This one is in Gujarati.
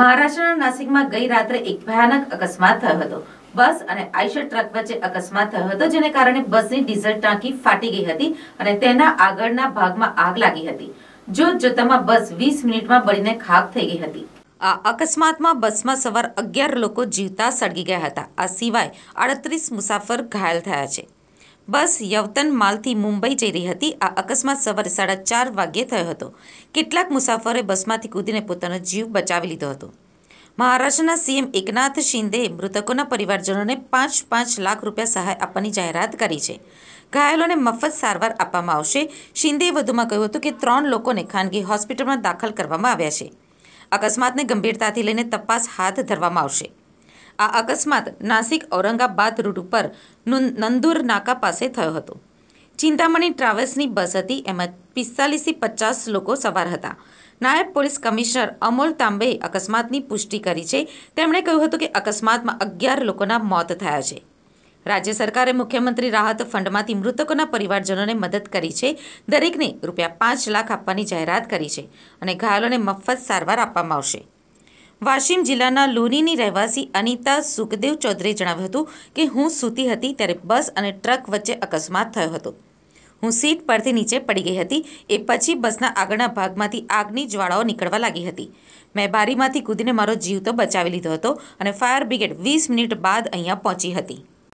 મહારાષ્ટ્રના નાસિકમાં ગઈ રાત્રે એક ભયાનક અકસ્માત થયો હતો બસ અને આઈશર ટ્રક વચ્ચે અકસ્માત થયો હતો જેને કારણે બસની ડીઝલ ટાંકી ફાટી ગઈ હતી અને તેના આગળના ભાગમાં આગ લાગી હતી જોત જોતામાં બસ વીસ મિનિટમાં બળીને ખાક થઈ ગઈ હતી આ અકસ્માતમાં બસમાં સવાર અગિયાર લોકો જીવતા સળગી ગયા હતા આ સિવાય આડત્રીસ મુસાફર ઘાયલ થયા છે બસ યવતન માલથી મુંબઈ જઈ રહી હતી આ અકસ્માત સવારે સાડા ચાર વાગ્યે થયો હતો કેટલાક મુસાફરોએ બસમાંથી કૂદીને પોતાનો જીવ બચાવી લીધો હતો મહારાષ્ટ્રના સીએમ એકનાથ શિંદેએ મૃતકોના પરિવારજનોને પાંચ પાંચ લાખ રૂપિયા સહાય આપવાની જાહેરાત કરી છે ઘાયલોને મફત સારવાર આપવામાં આવશે શિંદેએ વધુમાં કહ્યું હતું કે ત્રણ લોકોને ખાનગી હોસ્પિટલમાં દાખલ કરવામાં આવ્યા છે અકસ્માતને ગંભીરતાથી લઈને તપાસ હાથ ધરવામાં આવશે આ અકસ્માત નાસિક ઔરંગાબાદ રૂટ ઉપર નંદુર નાકા પાસે થયો હતો ચિંતામણી ટ્રાવેલ્સની બસ હતી એમાં પિસ્તાલીસથી પચાસ લોકો સવાર હતા નાયબ પોલીસ કમિશનર અમોલ તાંબેએ અકસ્માતની પુષ્ટિ કરી છે તેમણે કહ્યું હતું કે અકસ્માતમાં અગિયાર લોકોના મોત થયા છે રાજ્ય સરકારે મુખ્યમંત્રી રાહત ફંડમાંથી મૃતકોના પરિવારજનોને મદદ કરી છે દરેકને રૂપિયા પાંચ લાખ આપવાની જાહેરાત કરી છે અને ઘાયલોને મફત સારવાર આપવામાં આવશે વાશિમ જિલ્લાના લુનીની રહેવાસી અનિતા સુખદેવ ચૌધરીએ જણાવ્યું હતું કે હું સૂતી હતી ત્યારે બસ અને ટ્રક વચ્ચે અકસ્માત થયો હતો હું સીટ પરથી નીચે પડી ગઈ હતી એ પછી બસના આગળના ભાગમાંથી આગની જ્વાળાઓ નીકળવા લાગી હતી મેં બારીમાંથી કૂદીને મારો જીવ તો બચાવી લીધો હતો અને ફાયર બ્રિગેડ વીસ મિનિટ બાદ અહીંયા પહોંચી હતી